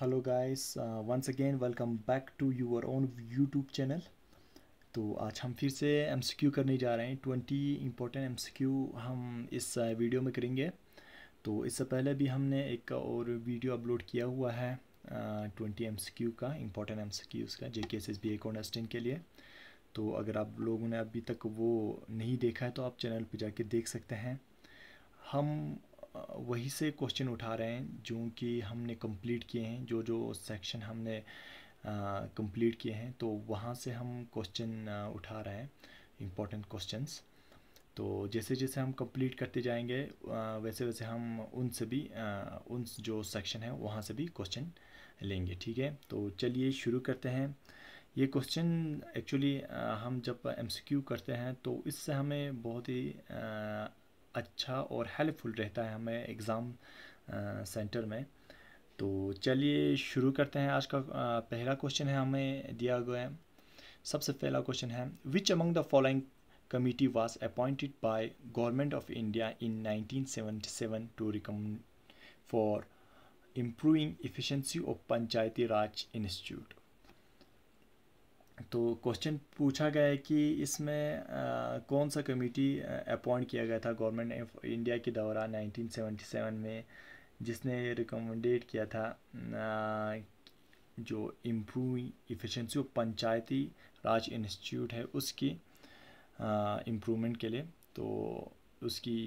hello guys once again welcome back to your own YouTube channel तो आज हम फिर से एम करने जा रहे हैं ट्वेंटी इम्पोर्टेंट एम हम इस वीडियो uh, में करेंगे तो इससे पहले भी हमने एक और वीडियो अपलोड किया हुआ है uh, ट्वेंटी एम का इम्पोर्टेंट एम का J K S S B a contestant के लिए तो अगर आप लोगों ने अभी तक वो नहीं देखा है तो आप चैनल पर जाके देख सकते हैं हम वही से क्वेश्चन उठा रहे हैं जो कि हमने कंप्लीट किए हैं जो जो सेक्शन हमने कंप्लीट किए हैं तो वहाँ से हम क्वेश्चन उठा रहे हैं इम्पोर्टेंट क्वेश्चंस तो जैसे जैसे हम कंप्लीट करते जाएंगे वैसे वैसे हम उनसे भी उन जो सेक्शन है वहाँ से भी क्वेश्चन लेंगे ठीक है तो चलिए शुरू करते हैं ये क्वेश्चन एक्चुअली हम जब एमसीक्यू करते हैं तो इससे हमें बहुत ही अच्छा और हेल्पफुल रहता है हमें एग्ज़ाम सेंटर में तो चलिए शुरू करते हैं आज का पहला क्वेश्चन है हमें दिया गया है सबसे पहला क्वेश्चन है which among the following committee was appointed by government of India in 1977 to recommend for improving efficiency of Panchayati Raj institute तो क्वेश्चन पूछा गया है कि इसमें आ, कौन सा कमेटी अपॉइंट किया गया था गवर्नमेंट ऑफ इंडिया के दौरान 1977 में जिसने रिकमेंडेड किया था आ, जो improve efficiency of Panchayati Raj institute है उसकी इम्प्रूवमेंट के लिए तो उसकी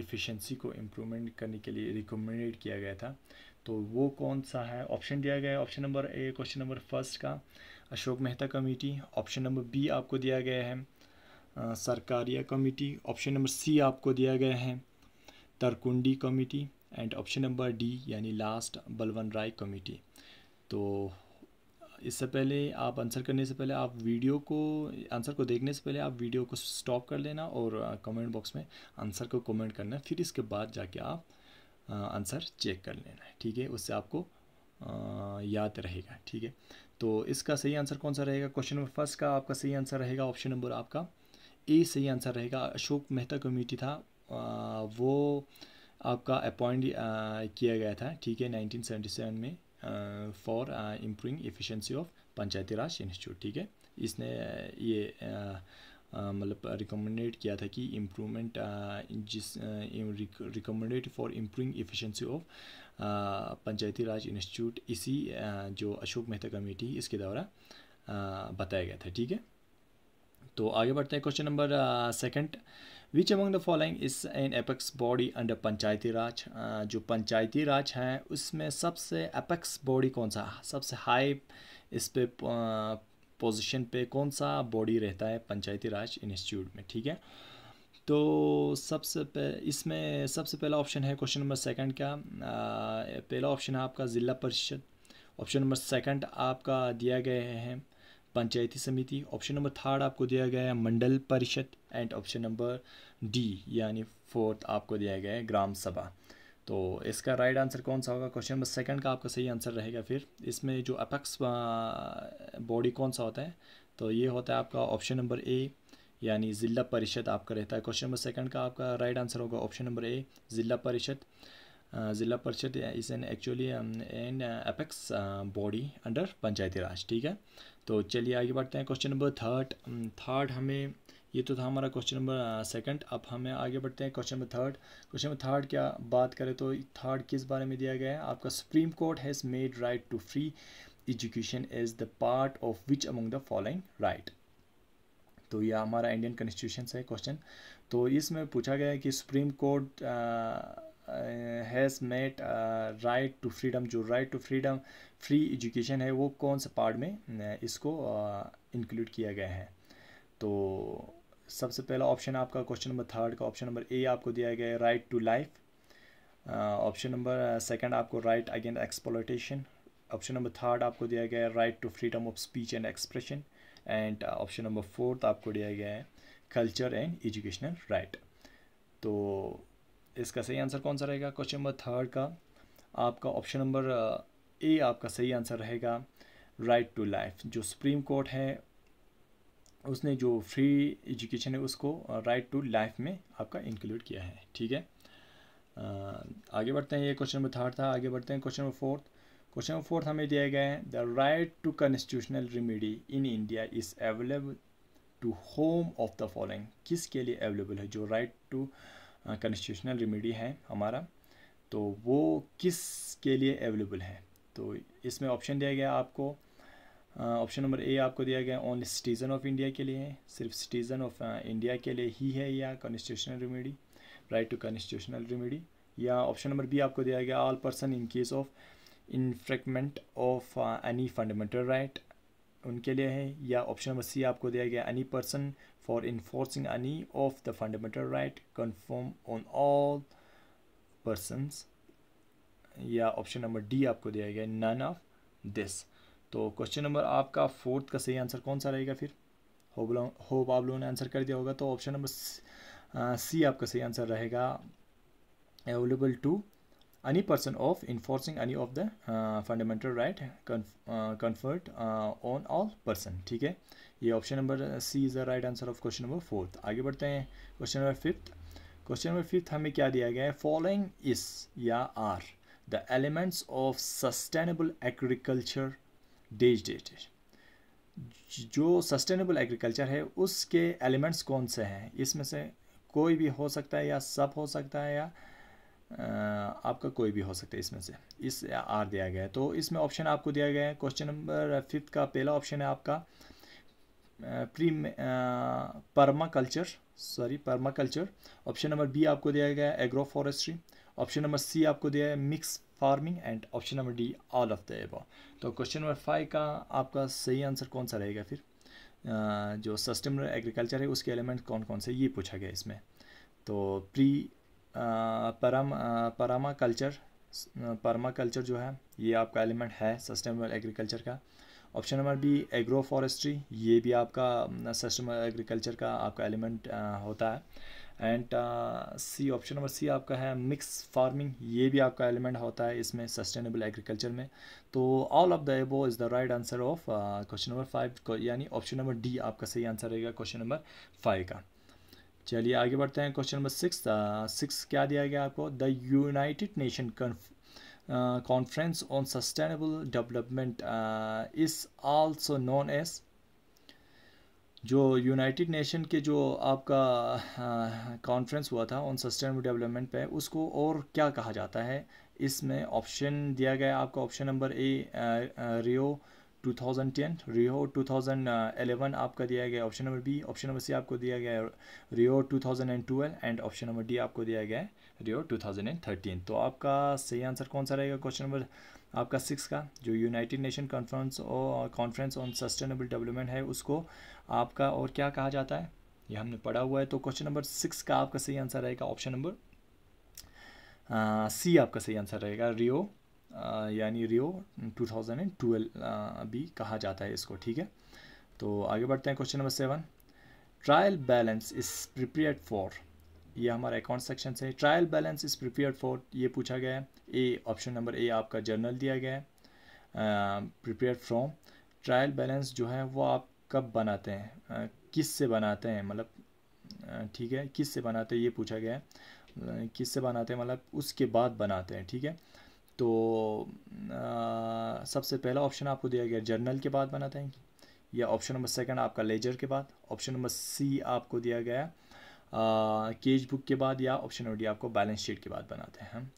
इफ़िशेंसी को इम्प्रूवमेंट करने के लिए रिकमेंडेड किया गया था तो वो कौन सा है ऑप्शन दिया गया है option number A question number first का Ashok Mehta committee option number B आपको दिया गया है Sarkaria committee option number C आपको दिया गया है Tarkunde committee and option number D यानी लास्ट बलवन राय कमेटी तो इससे पहले आप आंसर करने से पहले आप वीडियो को आंसर को देखने से पहले आप वीडियो को स्टॉप कर लेना और कमेंट बॉक्स में आंसर को कमेंट करना फिर इसके बाद जाके आप आंसर चेक कर लेना ठीक है उससे आपको याद रहेगा ठीक है तो इसका सही आंसर कौन सा रहेगा क्वेश्चन नंबर फर्स्ट का आपका सही आंसर रहेगा ऑप्शन नंबर आपका ए सही आंसर रहेगा अशोक मेहता कमेटी था आ, वो आपका अपॉइंट किया गया था ठीक है 1977 में for improving efficiency of Panchayati Raj institute ठीक है इसने ये मतलब रिकमेंडेड किया था कि इम्प्रूवमेंट जिस recommended for improving efficiency of Panchayati Raj institute इसी जो अशोक मेहता कमेटी इसके द्वारा बताया गया था ठीक है तो आगे बढ़ते हैं question number second which among the following is an apex body under Panchayati Raj जो पंचायती राज हैं उसमें सबसे अपेक्स बॉडी कौन सा सबसे हाई इस पर पोजीशन पे कौन सा बॉडी रहता है पंचायती राज इंस्टीट्यूट में ठीक है तो सबसे इसमें सबसे पहला ऑप्शन है क्वेश्चन नंबर सेकंड का आ, पहला ऑप्शन है आपका ज़िला परिषद ऑप्शन नंबर सेकंड आपका दिया गया है पंचायती समिति ऑप्शन नंबर थर्ड आपको दिया गया है Mandal Parishad and option number D यानी फोर्थ आपको दिया गया है ग्राम सभा तो इसका राइट आंसर कौन सा होगा क्वेश्चन नंबर सेकंड का आपका सही आंसर रहेगा फिर इसमें जो अपक्स बॉडी कौन सा होता है तो ये होता है आपका ऑप्शन नंबर ए यानी ज़िला परिषद आपका रहता है क्वेश्चन नंबर सेकंड का आपका राइट आंसर होगा option number A Zila Parishad Zila Parishad is an actually an apex body under Panchayati Raj ठीक है तो चलिए आगे बढ़ते हैं क्वेश्चन नंबर थर्ड थर्ड हमें ये तो था हमारा क्वेश्चन नंबर सेकंड अब हमें आगे बढ़ते हैं question number third question number third क्या बात करें तो थर्ड किस बारे में दिया गया है आपका Supreme Court has made right to free education is the part of which among the following right तो यह हमारा इंडियन कॉन्स्टिट्यूशन से क्वेश्चन तो इसमें पूछा गया है कि Supreme Court has made right to freedom जो right to freedom free education है वो कौन से पार्ट में इसको इंक्लूड uh, किया गया है तो सबसे पहला ऑप्शन आपका क्वेश्चन नंबर थर्ड का ऑप्शन नंबर ए आपको दिया गया है right to life option number second आपको right against exploitation option number third आपको दिया गया है right to freedom of speech and expression and option number fourth आपको दिया गया है कल्चर एंड एजुकेशनल राइट तो इसका सही आंसर कौन सा रहेगा क्वेश्चन नंबर थर्ड का आपका ऑप्शन नंबर ए आपका सही आंसर रहेगा राइट टू लाइफ जो सुप्रीम कोर्ट है उसने जो फ्री एजुकेशन है उसको राइट टू लाइफ में आपका इंक्लूड किया है ठीक है uh, आगे बढ़ते हैं ये क्वेश्चन नंबर थर्ड था आगे बढ़ते हैं question number fourth question number fourth हमें दिया गया है the right to constitutional remedy in India is available to whom of the following किसके लिए अवेलेबल है जो राइट टू कॉन्स्टिट्यूशनल रेमेडी है हमारा तो वो किस के लिए अवेलेबल है तो इसमें ऑप्शन दिया गया आपको ऑप्शन नंबर ए आपको दिया गया ओनली सिटीज़न ऑफ इंडिया के लिए है सिर्फ सिटीज़न ऑफ इंडिया के लिए ही है या constitutional remedy right to constitutional remedy या ऑप्शन नंबर बी आपको दिया गया all person in case of infringement of any fundamental right उनके लिए है या ऑप्शन नंबर सी आपको दिया गया any person for enforcing any of the fundamental right confirm on all persons या ऑप्शन नंबर डी आपको दिया गया नन ऑफ दिस तो क्वेश्चन नंबर आपका फोर्थ का सही आंसर कौन सा रहेगा फिर होप आप लोगों ने आंसर कर दिया होगा तो ऑप्शन नंबर सी आपका सही आंसर रहेगा available to any person of enforcing any of the fundamental right conferred on all person ठीक है ये option number C is the right answer of question number fourth आगे बढ़ते हैं question number fifth question number fifth हमें क्या दिया गया है फॉलोइंग इस या are the elements of sustainable agriculture डेज जो सस्टेनेबल एग्रीकल्चर है उसके एलिमेंट्स कौन से हैं इसमें से कोई भी हो सकता है या सब हो सकता है या आपका कोई भी हो सकता है इसमें से इस आर दिया गया है तो इसमें ऑप्शन आपको दिया गया है क्वेश्चन नंबर फिफ्थ का पहला ऑप्शन है आपका pre permaculture sorry permaculture option number B आपको दिया गया है agro forestry option number C आपको दिया है mix farming and option number D all of the above तो क्वेश्चन नंबर फाइव का आपका सही आंसर कौन सा रहेगा फिर जो सस्टेनबल एग्रीकल्चर है उसके एलिमेंट कौन कौन से ये पूछा गया इसमें तो प्री पराम परामा कल्चर परमा कल्चर जो है ये आपका एलिमेंट है सस्टेनेबल एग्रीकल्चर का option number B agro forestry ये भी आपका सस्टेनेबल एग्रीकल्चर का आपका एलिमेंट होता है and C option number C आपका है मिक्स फार्मिंग ये भी आपका एलिमेंट होता है इसमें सस्टेनेबल एग्रीकल्चर में तो all of the above is the right answer of question number five यानी ऑप्शन नंबर डी आपका सही आंसर रहेगा क्वेश्चन नंबर फाइव का चलिए आगे बढ़ते हैं क्वेश्चन नंबर सिक्स सिक्स क्या दिया गया आपको the United Nation conference on sustainable development is also known as जो यूनाइटेड नेशन के जो आपका कॉन्फ्रेंस हाँ, हुआ था ऑन सस्टेनेबल डेवलपमेंट पे उसको और क्या कहा जाता है इसमें ऑप्शन दिया गया आपका ऑप्शन नंबर ए रियो 2010 रियो 2011 आपका दिया गया option number B option number C आपको दिया गया Rio 2012 and option number D आपको दिया गया है रियो 2013 तो आपका सही आंसर कौन सा रहेगा क्वेश्चन नंबर आपका सिक्स का जो यूनाइटेड नेशन कॉन्फ्रेंस और कॉन्फ्रेंस ऑन सस्टेनेबल डेवलपमेंट है उसको आपका और क्या कहा जाता है ये हमने पढ़ा हुआ है तो क्वेश्चन नंबर सिक्स का आपका सही आंसर रहेगा ऑप्शन नंबर सी आपका सही आंसर रहेगा रियो यानी रियो 2012 भी कहा जाता है इसको ठीक है तो आगे बढ़ते हैं question number seven trial balance is prepare for ये हमारा अकाउंट सेक्शन से trial balance is prepare for ये पूछा गया है ए ऑप्शन नंबर ए आपका जर्नल दिया गया है प्रिपेयर फ्रॉम ट्रायल बैलेंस जो है वो आप कब बनाते हैं uh, किस से बनाते हैं मतलब ठीक है किस से बनाते हैं ये पूछा गया है किस से बनाते हैं मतलब उसके बाद बनाते हैं ठीक है तो आ, सबसे पहला ऑप्शन आपको दिया गया जर्नल के बाद बनाते हैं या ऑप्शन नंबर सेकंड आपका लेजर के बाद ऑप्शन नंबर सी आपको दिया गया है केज बुक के बाद या ऑप्शन नंबर डी आपको बैलेंस शीट के बाद बनाते हैं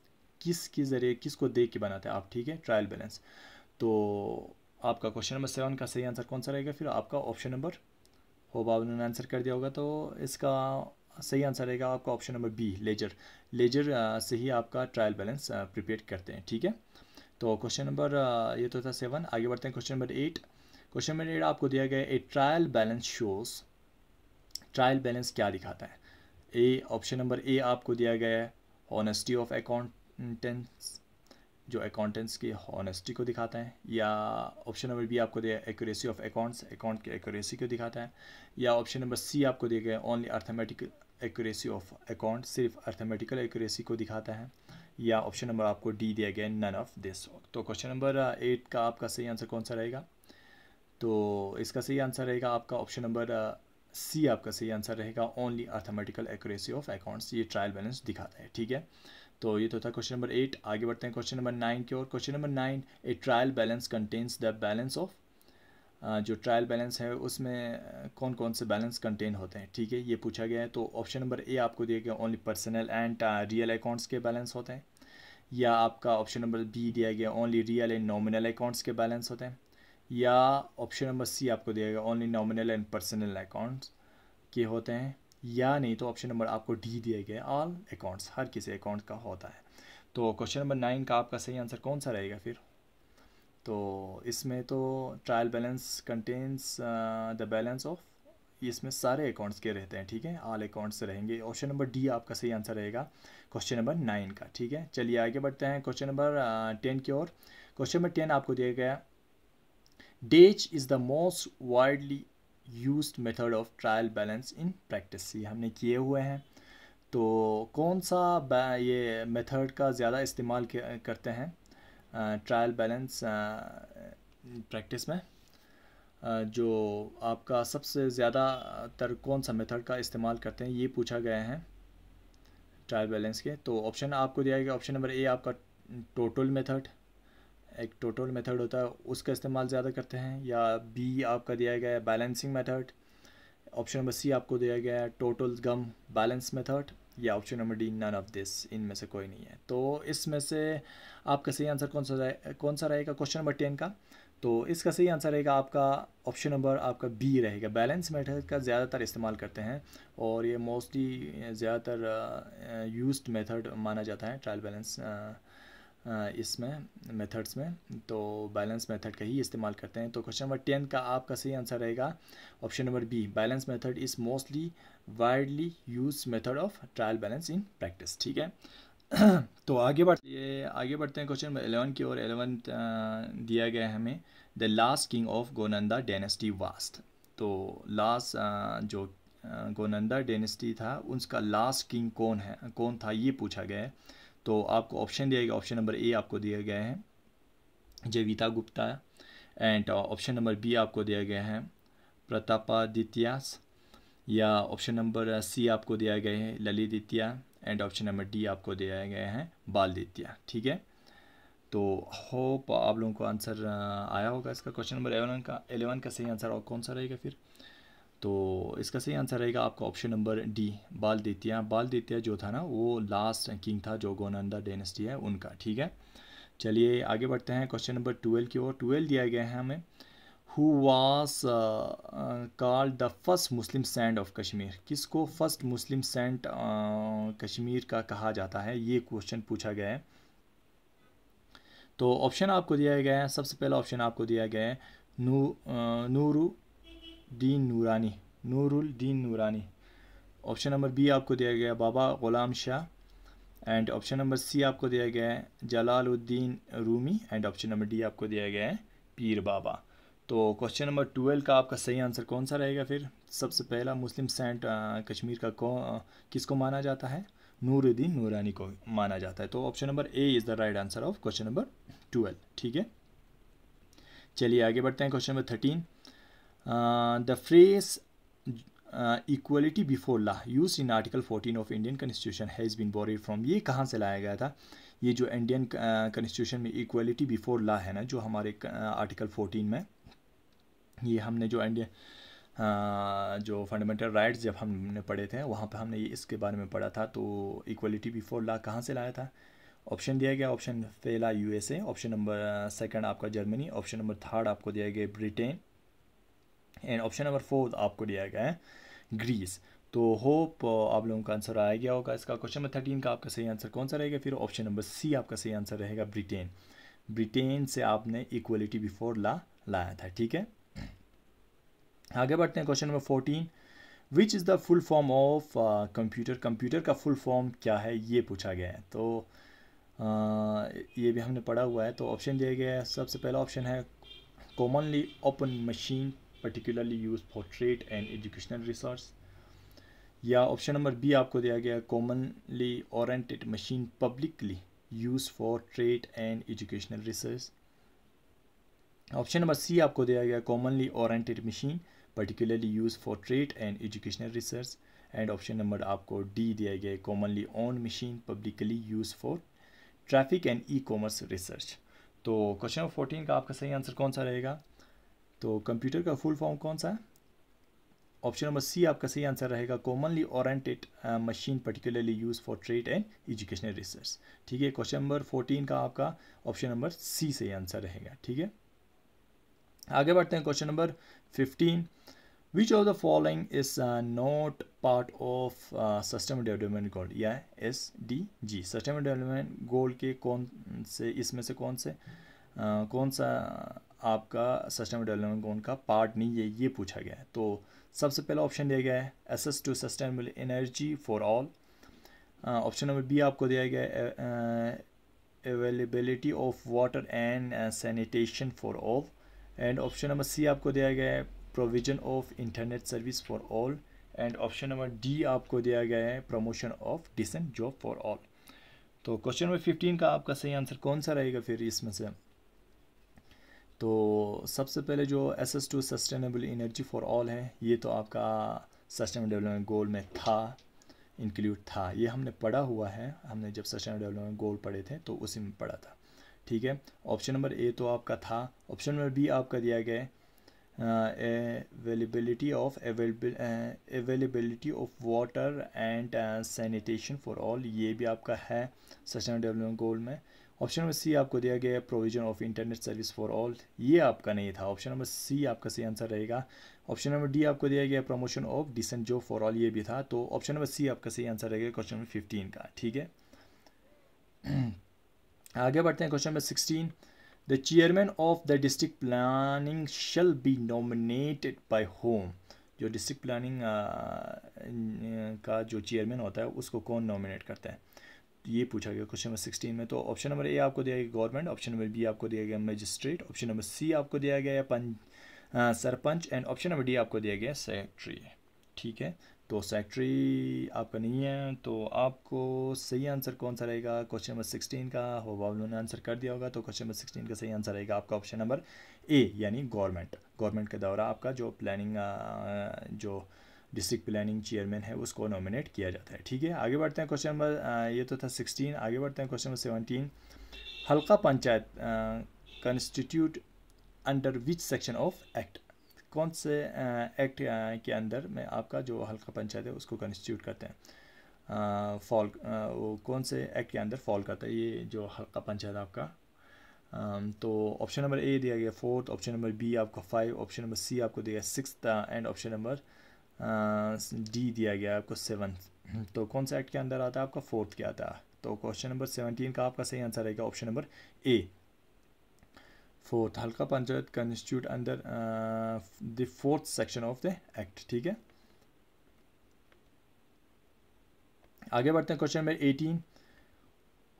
किस के ज़रिए किसको देख के बनाते हैं आप ठीक है ट्रायल बैलेंस तो आपका क्वेश्चन नंबर सेवन का सही आंसर कौन सा रहेगा फिर आपका ऑप्शन नंबर हो बाब उन्होंने आंसर कर दिया होगा तो इसका सही आंसर रहेगा आपका option number B ledger ledger से ही आपका ट्रायल बैलेंस प्रिपेयर करते हैं ठीक है तो क्वेश्चन नंबर ये तो था सेवन आगे बढ़ते हैं question number eight question number eight आपको दिया गया A trial balance shows trial balance क्या दिखाता है ए ऑप्शन नंबर ए आपको दिया गया है ऑनेस्टी ऑफ अकाउंटेंट्स जो अकाउंटेंट्स की ऑनेस्टी को दिखाता है या ऑप्शन नंबर बी आपको दिया एक्यूरेसी ऑफ अकाउंट्स अकाउंट की एक्यूरेसी को दिखाता है या ऑप्शन नंबर सी आपको दिया गया only arithmetical accuracy of account सिर्फ अर्थमेटिकल एक्यूरेसी को दिखाता है या ऑप्शन नंबर आपको डी दिया गया नन ऑफ दिस तो क्वेश्चन नंबर एट का आपका सही आंसर कौन सा रहेगा तो इसका सही आंसर रहेगा आपका ऑप्शन नंबर सी आपका सही आंसर रहेगा only arithmetical accuracy of accounts ये ट्रायल बैलेंस दिखाता है ठीक है तो ये तो था क्वेश्चन नंबर एट आगे बढ़ते हैं क्वेश्चन नंबर नाइन की ओर question number nine A trial balance contains the balance of जो ट्रायल बैलेंस है उसमें कौन कौन से बैलेंस कंटेन होते हैं ठीक है ये पूछा गया है तो ऑप्शन नंबर ए आपको दिया गया only personal and real accounts के बैलेंस होते हैं या आपका ऑप्शन नंबर बी दिया गया only real and nominal accounts के बैलेंस होते हैं या ऑप्शन नंबर सी आपको दिया गया only nominal and personal accounts के होते हैं या नहीं तो ऑप्शन नंबर आपको डी दिया गया ऑल अकाउंट्स हर किसी अकाउंट का होता है तो क्वेश्चन नंबर नाइन का आपका सही आंसर कौन सा रहेगा फिर तो इसमें तो trial balance contains the balance of इसमें सारे अकाउंट्स के रहते हैं ठीक है ऑल अकाउंट्स रहेंगे ऑप्शन नंबर डी आपका सही आंसर रहेगा क्वेश्चन नंबर नाइन का ठीक है चलिए आगे बढ़ते हैं क्वेश्चन नंबर टेन की ओर क्वेश्चन नंबर टेन आपको दिया गया डेच is the most widely use method of trial balance in practice ये हमने किए हुए हैं तो कौन सा ये मेथड का ज़्यादा इस्तेमाल करते हैं ट्रायल बैलेंस प्रैक्टिस में जो आपका सबसे ज़्यादा तर कौन सा मेथड का इस्तेमाल करते हैं ये पूछा गया है ट्रायल बैलेंस के तो ऑप्शन आपको दिया गया ऑप्शन नंबर ए आपका टोटल मेथड एक टोटल मेथड होता है उसका इस्तेमाल ज़्यादा करते हैं या बी आपका दिया गया है balancing method option number C आपको दिया गया है टोटल गम बैलेंस मेथड या option number D none of this इनमें से कोई नहीं है तो इसमें से आपका सही आंसर कौन सा कौन सा रहेगा क्वेश्चन नंबर टेन का तो इसका सही आंसर रहेगा आपका ऑप्शन नंबर आपका बी रहेगा बैलेंस मेथड का ज़्यादातर इस्तेमाल करते हैं और ये मोस्टली ज़्यादातर यूज्ड मेथड माना जाता है ट्रायल बैलेंस इसमें मेथड्स में तो बैलेंस मेथड का ही इस्तेमाल करते हैं तो क्वेश्चन नंबर टेन का आपका सही आंसर रहेगा option number B balance method is mostly widely use method of trial balance in practice ठीक है तो आगे बढ़ते आगे बढ़ते हैं क्वेश्चन नंबर एलेवन की ओर एलेवन दिया गया है हमें the last king of Gonanda dynasty was तो लास्ट जो गोनंदा डेनेस्टी था उसका लास्ट किंग कौन है कौन था ये पूछा गया है तो आपको ऑप्शन दिया गया ऑप्शन नंबर ए आपको दिया गया है Javita Gupta and option number B आपको दिया गया है प्रतापादित्यास या ऑप्शन नंबर सी आपको दिया गया है Lalitaditya and option number D आपको दिया गया है बालदित्या ठीक है तो होप आप लोगों को आंसर uh, आया होगा इसका क्वेश्चन नंबर एलेवन का एलेवन का सही आंसर और कौन सा रहेगा फिर तो इसका सही आंसर रहेगा आपका ऑप्शन नंबर डी बाल दित्या बाल दित्या जो था ना वो लास्ट किंग था जो गोनंदा डेनेस्टी है उनका ठीक है चलिए आगे बढ़ते हैं क्वेश्चन नंबर ट्वेल्व की ओर ट्वेल्व दिया गया है हमें who was called the first Muslim saint of Kashmir किसको फर्स्ट मुस्लिम सेंट कश्मीर का कहा जाता है ये क्वेश्चन पूछा गया है तो ऑप्शन आपको दिया गया है सबसे पहला ऑप्शन आपको दिया गया है नू uh, नूरू दीन नूरानी नूरुल दीन नूरानी ऑप्शन नंबर बी आपको दिया गया Baba Ghulam Shah and option number C आपको दिया गया है Jalaluddin Rumi and option number D आपको दिया गया है पीर बाबा तो क्वेश्चन नंबर ट्वेल्व का आपका सही आंसर कौन सा रहेगा फिर सबसे पहला मुस्लिम सेंट कश्मीर का कौन किसको माना जाता है नूरुद्दीन नूरानी को माना जाता है तो option number A is the right answer of question number twelve ठीक है चलिए आगे बढ़ते हैं question number thirteen the phrase equality before equality use in article in of 14 of has constitution has from ये कहाँ से लाया गया था ये जो इंडियन कॉन्स्टिट्यूशन uh, में इक्वलिटी बिफोर law है ना जो हमारे आर्टिकल uh, 14 में ये हमने जो इंडियन uh, जो फंडामेंटल राइट्स जब हमने पढ़े थे वहाँ पे हमने ये इसके बारे में पढ़ा था तो इक्वलिटी बिफोर ला कहाँ से लाया था ऑप्शन दिया गया ऑप्शन पहला यूएसए ऑप्शन नंबर सेकंड आपका जर्मनी ऑप्शन नंबर थर्ड आपको दिया गया Britain and option number four आपको दिया गया है ग्रीस तो होप uh, आप लोगों का आंसर आया गया होगा इसका क्वेश्चन नंबर थर्टीन का आपका सही आंसर कौन सा रहेगा फिर ऑप्शन नंबर सी आपका सही आंसर रहेगा ब्रिटेन ब्रिटेन से आपने इक्वलिटी बिफोर ला लाया था ठीक है आगे बढ़ते हैं question number fourteen which is the full form of computer computer का फुल फॉर्म क्या है ये पूछा गया है तो आ, uh, ये भी हमने पढ़ा हुआ है तो ऑप्शन दिया गया है सबसे पहला ऑप्शन है commonly open machine particularly use for trade and educational research या ऑप्शन नंबर बी आपको दिया गया है commonly oriented machine publicly use for trade and educational research option number C आपको दिया गया commonly oriented machine particularly use for trade and educational research and option number आपको D दिया गया है commonly on machine publicly use for traffic and e commerce research तो question number fourteen का आपका सही आंसर कौन सा रहेगा तो कंप्यूटर का फुल फॉर्म कौन सा है ऑप्शन नंबर सी आपका सही आंसर रहेगा commonly oriented machine particularly use for trade and educational research ठीक है क्वेश्चन नंबर फोर्टीन का आपका ऑप्शन नंबर सी सही आंसर रहेगा ठीक है आगे बढ़ते हैं question number fifteen which of the following is not part of sustainable development goal या S D G sustainable development goal के कौन से इसमें से कौन से uh, कौन सा आपका सस्टेनेबल डेवलपमेंट गोल का पार्ट नहीं है ये पूछा गया है तो सबसे पहला ऑप्शन दिया गया है access to sustainable energy for all option number B आपको दिया गया है availability of water and sanitation for all and option number C आपको दिया गया है provision of internet service for all and option number D आपको दिया गया है promotion of decent job for all तो क्वेश्चन नंबर फिफ्टीन का आपका सही आंसर कौन सा रहेगा फिर इसमें से तो सबसे पहले जो access to sustainable energy for all है ये तो आपका सस्टेनेबल डेवलपमेंट गोल में था इंक्लूड था ये हमने पढ़ा हुआ है हमने जब सस्टेनेबल डेवलपमेंट गोल पढ़े थे तो उसी में पढ़ा था ठीक है ऑप्शन नंबर ए तो आपका था ऑप्शन नंबर बी आपका दिया गया है availability of availability of water and sanitation for all ये भी आपका है सस्टेनेबल डेवलपमेंट गोल में ऑप्शन नंबर सी आपको दिया गया है provision of internet service for all ये आपका नहीं था ऑप्शन नंबर सी आपका सही आंसर रहेगा ऑप्शन नंबर डी आपको दिया गया promotion of decent job for all ये भी था तो ऑप्शन नंबर सी आपका सही आंसर रहेगा क्वेश्चन नंबर फिफ्टीन का ठीक है आगे बढ़ते हैं question number sixteen the chairman of the district planning shall be nominated by whom जो डिस्ट्रिक्ट प्लानिंग का जो चेयरमैन होता है उसको कौन नॉमिनेट करता है ये पूछा गया क्वेश्चन नंबर सिक्सटीन में तो ऑप्शन नंबर ए आपको दिया गया गवर्नमेंट ऑप्शन नंबर बी आपको दिया गया मजिस्ट्रेट ऑप्शन नंबर सी आपको दिया गया panch sarpanch and option number D आपको दिया गया सेक्रेटरी ठीक है तो सेक्रेटरी आपका नहीं है तो आपको सही आंसर कौन सा रहेगा क्वेश्चन नंबर सिक्सटीन का होगा उन्होंने आंसर कर दिया होगा तो क्वेश्चन नंबर सिक्सटीन का सही आंसर रहेगा आपका ऑप्शन नंबर ए यानी गवर्नमेंट गवर्नमेंट के दौरा आपका जो प्लानिंग जो डिस्ट्रिक्ट प्लानिंग चेयरमैन है उसको नॉमिनेट किया जाता है ठीक है आगे बढ़ते हैं क्वेश्चन नंबर ये तो था सिक्सटीन आगे बढ़ते हैं question number seventeen halqa panchayat constitute under which section of act कौन से एक्ट के अंदर में आपका जो हल्का पंचायत है उसको कंस्टिट्यूट करते हैं फॉल वो कौन से एक्ट के अंदर फॉल करता है ये जो हल्का पंचायत आपका तो ऑप्शन नंबर ए दिया गया फोर्थ ऑप्शन नंबर बी आपका फाइव ऑप्शन नंबर सी आपको दिया गया six and option number D दिया गया आपको सेवन तो कौन सा एक्ट के अंदर आता है आपका फोर्थ क्या आता है तो क्वेश्चन नंबर सेवनटीन का आपका सही आंसर रहेगा option number A fourth halqa panchayat constitute under the fourth section of the act ठीक है आगे बढ़ते हैं question number eighteen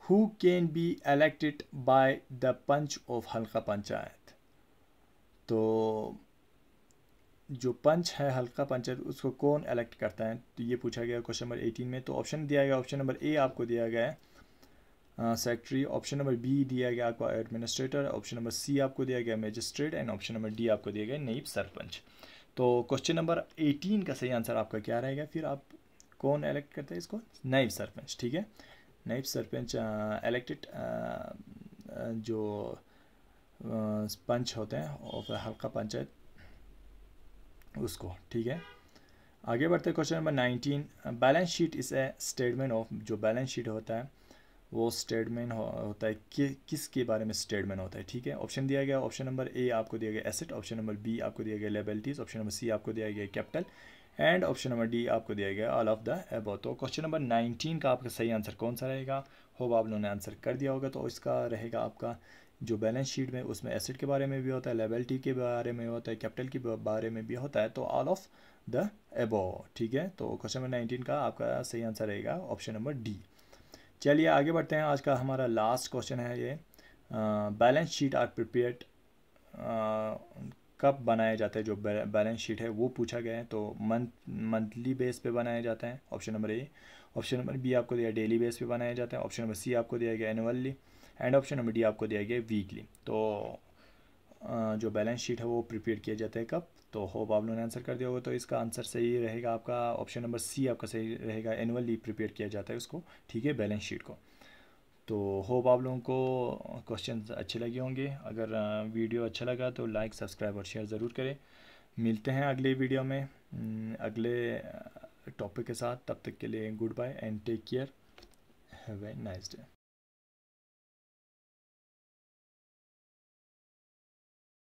who can be elected by the panch of halqa panchayat तो जो पंच है हल्का पंचर उसको कौन इलेक्ट करता है तो ये पूछा गया क्वेश्चन नंबर एटीन में तो ऑप्शन दिया गया ऑप्शन नंबर ए आपको दिया गया है सेक्रेटरी ऑप्शन नंबर बी दिया गया आपको एडमिनिस्ट्रेटर ऑप्शन नंबर सी आपको दिया गया magistrate and option number D आपको दिया गया नईब सरपंच तो क्वेश्चन नंबर एटीन का सही आंसर आपका क्या रहेगा फिर आप कौन इलेक्ट करते हैं इसको नाइब सरपंच ठीक है नाइब सरपंच इलेक्टेड जो पंच होते हैं और हल्का पंचायत उसको ठीक है आगे बढ़ते question number nineteen balance sheet is a statement of जो बैलेंस शीट होता है वो स्टेटमेंट हो, होता है कि किस के बारे में स्टेटमेंट होता है ठीक है ऑप्शन दिया गया ऑप्शन नंबर ए आपको दिया गया एसेट ऑप्शन नंबर बी आपको दिया गया लेबलिटीज ऑप्शन नंबर सी आपको दिया गया capital and option number D आपको दिया गया ऑल ऑफ द एबो तो क्वेश्चन नंबर नाइनटीन का आपका सही आंसर कौन सा रहेगा होप आप लोगों ने आंसर कर दिया होगा तो इसका रहेगा आपका जो बैलेंस शीट में उसमें एसेट के बारे में भी होता है लेबलिटी के बारे में होता है कैपिटल के बारे में भी होता है तो ऑल ऑफ द एबो ठीक है तो क्वेश्चन नंबर नाइनटीन का आपका सही आंसर रहेगा ऑप्शन नंबर डी चलिए आगे बढ़ते हैं आज का हमारा लास्ट क्वेश्चन है ये बैलेंस शीट आर प्रिपेयर कब बनाए जाते हैं जो बैलेंस शीट है वो पूछा गया है तो मंथ मंथली बेस पे बनाए जाते हैं option number A option number B आपको दिया डेली बेस पे बनाए जाते हैं ऑप्शन नंबर सी आपको दिया गया annually and option number D आपको दिया गया वीकली तो जो बैलेंस शीट है वो प्रिपेयर किया जाता है कब तो होप आप लोगों ने आंसर कर दिया होगा तो इसका आंसर सही रहेगा आपका ऑप्शन नंबर सी आपका सही रहेगा एनुअली प्रिपेयर किया जाता है उसको ठीक है बैलेंस शीट को तो होप आप लोगों को क्वेश्चन अच्छे लगे होंगे अगर वीडियो अच्छा लगा तो लाइक सब्सक्राइब और शेयर ज़रूर करें मिलते हैं अगले वीडियो में अगले टॉपिक के साथ तब तक के लिए goodbye and take care have a nice day